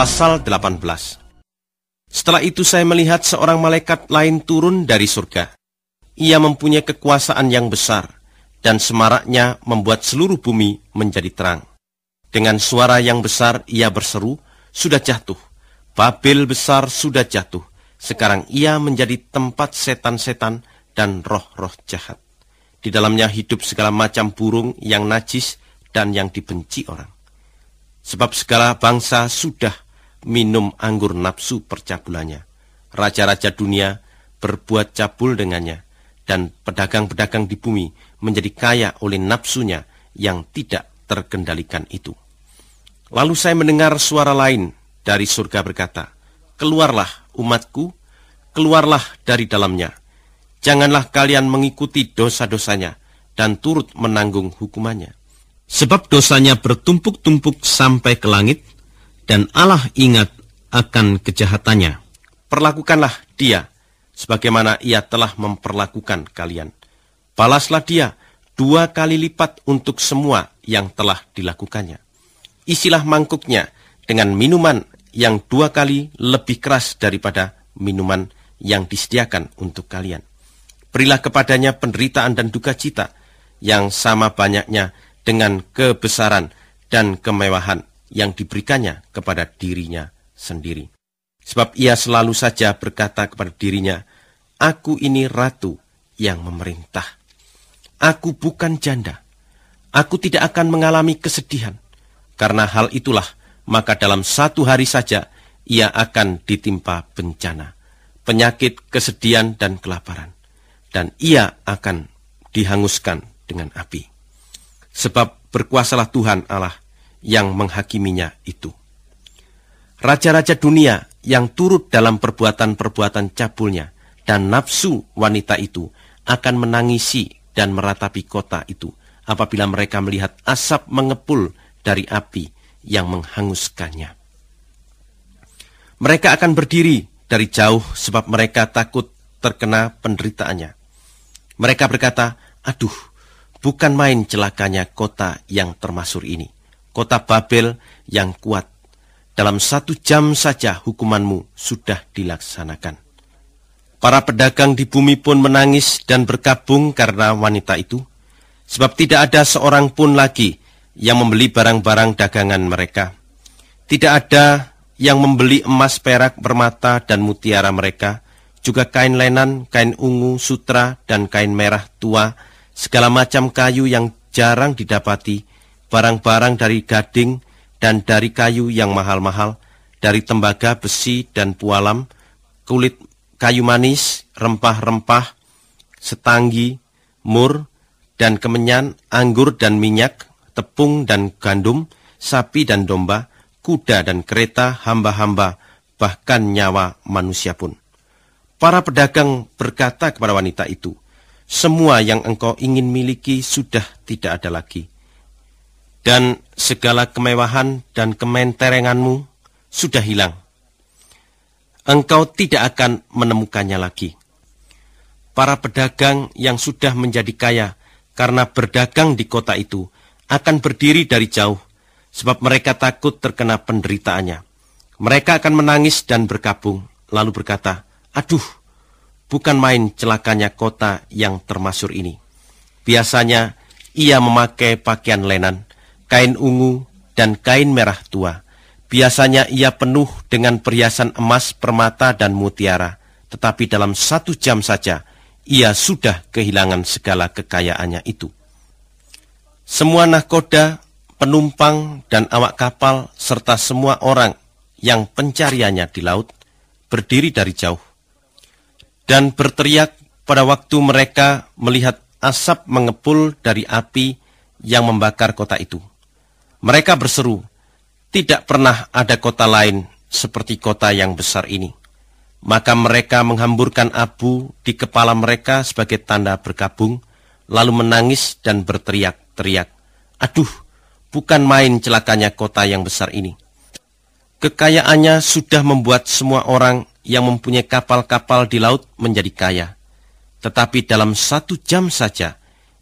Pasal 18 Setelah itu saya melihat seorang malaikat lain turun dari surga. Ia mempunyai kekuasaan yang besar, dan semaraknya membuat seluruh bumi menjadi terang. Dengan suara yang besar ia berseru, sudah jatuh. Babel besar sudah jatuh. Sekarang ia menjadi tempat setan-setan dan roh-roh jahat. Di dalamnya hidup segala macam burung yang najis dan yang dibenci orang. Sebab segala bangsa sudah minum anggur nafsu percabulannya. Raja-raja dunia berbuat cabul dengannya, dan pedagang-pedagang di bumi menjadi kaya oleh nafsunya yang tidak terkendalikan itu. Lalu saya mendengar suara lain dari surga berkata, Keluarlah umatku, keluarlah dari dalamnya. Janganlah kalian mengikuti dosa-dosanya dan turut menanggung hukumannya. Sebab dosanya bertumpuk-tumpuk sampai ke langit dan Allah ingat akan kejahatannya. Perlakukanlah dia sebagaimana ia telah memperlakukan kalian. Balaslah dia dua kali lipat untuk semua yang telah dilakukannya. Isilah mangkuknya dengan minuman yang dua kali lebih keras daripada minuman yang disediakan untuk kalian. Berilah kepadanya penderitaan dan duka cita yang sama banyaknya dengan kebesaran dan kemewahan yang diberikannya kepada dirinya sendiri. Sebab ia selalu saja berkata kepada dirinya, Aku ini ratu yang memerintah. Aku bukan janda. Aku tidak akan mengalami kesedihan. Karena hal itulah, maka dalam satu hari saja ia akan ditimpa bencana, penyakit, kesedihan, dan kelaparan. Dan ia akan dihanguskan dengan api. Sebab berkuasalah Tuhan Allah yang menghakiminya itu. Raja-raja dunia yang turut dalam perbuatan-perbuatan cabulnya dan nafsu wanita itu akan menangisi dan meratapi kota itu apabila mereka melihat asap mengepul dari api yang menghanguskannya. Mereka akan berdiri dari jauh sebab mereka takut terkena penderitaannya. Mereka berkata, aduh, bukan main celakanya kota yang termasuk ini kota Babel yang kuat. Dalam satu jam saja hukumanmu sudah dilaksanakan. Para pedagang di bumi pun menangis dan berkabung karena wanita itu, sebab tidak ada seorang pun lagi yang membeli barang-barang dagangan mereka. Tidak ada yang membeli emas, perak, permata, dan mutiara mereka, juga kain lenan, kain ungu, sutra, dan kain merah tua, segala macam kayu yang jarang didapati, barang-barang dari gading dan dari kayu yang mahal-mahal, dari tembaga, besi, dan pualam, kulit kayu manis, rempah-rempah, setanggi, mur, dan kemenyan, anggur dan minyak, tepung dan gandum, sapi dan domba, kuda dan kereta, hamba-hamba, bahkan nyawa manusia pun. Para pedagang berkata kepada wanita itu, semua yang engkau ingin miliki sudah tidak ada lagi dan segala kemewahan dan kementerenganmu sudah hilang. Engkau tidak akan menemukannya lagi. Para pedagang yang sudah menjadi kaya karena berdagang di kota itu akan berdiri dari jauh, sebab mereka takut terkena penderitaannya. Mereka akan menangis dan berkabung, lalu berkata, Aduh, bukan main celakanya kota yang termasur ini. Biasanya, ia memakai pakaian lenan, kain ungu, dan kain merah tua. Biasanya ia penuh dengan perhiasan emas, permata, dan mutiara. Tetapi dalam satu jam saja, ia sudah kehilangan segala kekayaannya itu. Semua nahkoda, penumpang, dan awak kapal, serta semua orang yang pencariannya di laut, berdiri dari jauh. Dan berteriak pada waktu mereka melihat asap mengepul dari api yang membakar kota itu. Mereka berseru, tidak pernah ada kota lain seperti kota yang besar ini. Maka mereka menghamburkan abu di kepala mereka sebagai tanda bergabung, lalu menangis dan berteriak-teriak. Aduh, bukan main celakanya kota yang besar ini. Kekayaannya sudah membuat semua orang yang mempunyai kapal-kapal di laut menjadi kaya. Tetapi dalam satu jam saja,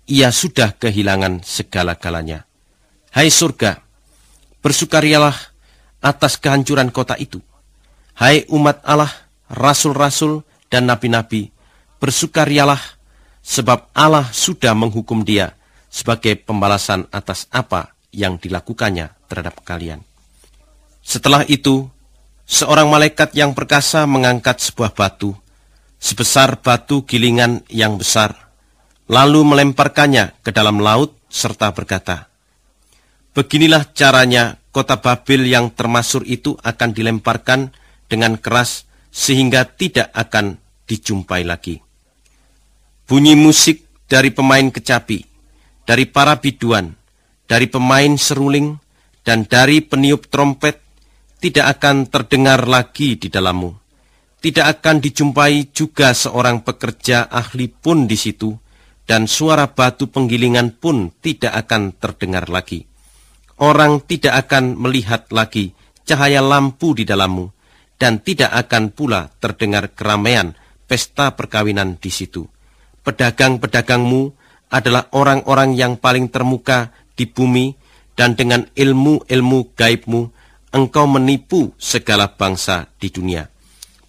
ia sudah kehilangan segala-galanya. Hai surga, bersukarialah atas kehancuran kota itu. Hai umat Allah, rasul-rasul dan nabi-nabi, bersukarialah sebab Allah sudah menghukum dia sebagai pembalasan atas apa yang dilakukannya terhadap kalian. Setelah itu, seorang malaikat yang perkasa mengangkat sebuah batu, sebesar batu gilingan yang besar, lalu melemparkannya ke dalam laut serta berkata, Beginilah caranya kota Babel yang termasuk itu akan dilemparkan dengan keras sehingga tidak akan dijumpai lagi. Bunyi musik dari pemain kecapi, dari para biduan, dari pemain seruling, dan dari peniup trompet tidak akan terdengar lagi di dalammu. Tidak akan dijumpai juga seorang pekerja ahli pun di situ, dan suara batu penggilingan pun tidak akan terdengar lagi orang tidak akan melihat lagi cahaya lampu di dalammu, dan tidak akan pula terdengar keramaian pesta perkawinan di situ. Pedagang-pedagangmu adalah orang-orang yang paling termuka di bumi, dan dengan ilmu-ilmu gaibmu, engkau menipu segala bangsa di dunia.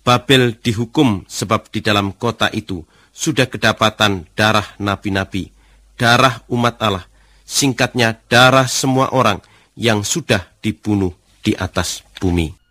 Babel dihukum sebab di dalam kota itu sudah kedapatan darah nabi-nabi, darah umat Allah, singkatnya darah semua orang yang sudah dibunuh di atas bumi.